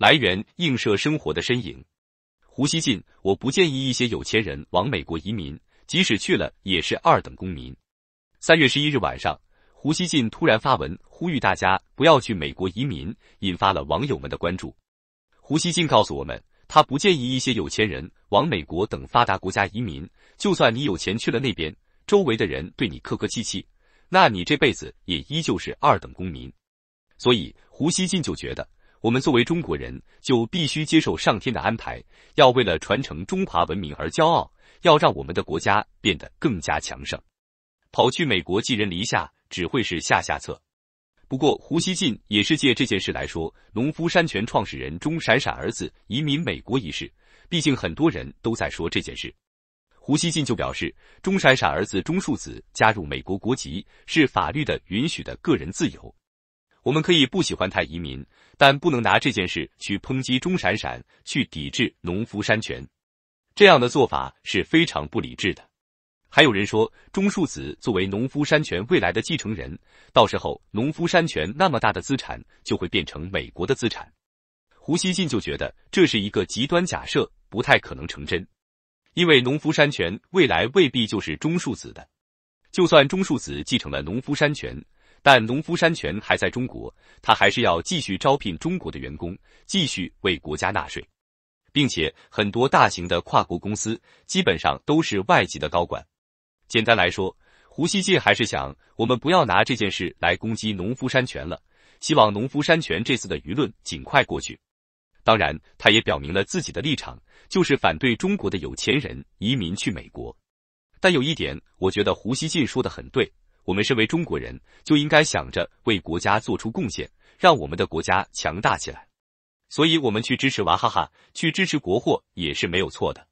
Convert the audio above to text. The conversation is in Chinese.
来源映射生活的身影，胡锡进我不建议一些有钱人往美国移民，即使去了也是二等公民。三月十一日晚上，胡锡进突然发文呼吁大家不要去美国移民，引发了网友们的关注。胡锡进告诉我们，他不建议一些有钱人往美国等发达国家移民，就算你有钱去了那边，周围的人对你客客气气，那你这辈子也依旧是二等公民。所以胡锡进就觉得。我们作为中国人，就必须接受上天的安排，要为了传承中华文明而骄傲，要让我们的国家变得更加强盛。跑去美国寄人篱下，只会是下下策。不过，胡锡进也是借这件事来说，农夫山泉创始人钟闪闪儿子移民美国一事。毕竟很多人都在说这件事，胡锡进就表示，钟闪闪儿子钟树子加入美国国籍是法律的允许的个人自由。我们可以不喜欢他移民，但不能拿这件事去抨击钟闪闪，去抵制农夫山泉，这样的做法是非常不理智的。还有人说，钟树子作为农夫山泉未来的继承人，到时候农夫山泉那么大的资产就会变成美国的资产。胡锡进就觉得这是一个极端假设，不太可能成真，因为农夫山泉未来未必就是钟树子的，就算钟树子继承了农夫山泉。但农夫山泉还在中国，他还是要继续招聘中国的员工，继续为国家纳税，并且很多大型的跨国公司基本上都是外籍的高管。简单来说，胡锡进还是想我们不要拿这件事来攻击农夫山泉了，希望农夫山泉这次的舆论尽快过去。当然，他也表明了自己的立场，就是反对中国的有钱人移民去美国。但有一点，我觉得胡锡进说的很对。我们身为中国人，就应该想着为国家做出贡献，让我们的国家强大起来。所以，我们去支持娃哈哈，去支持国货也是没有错的。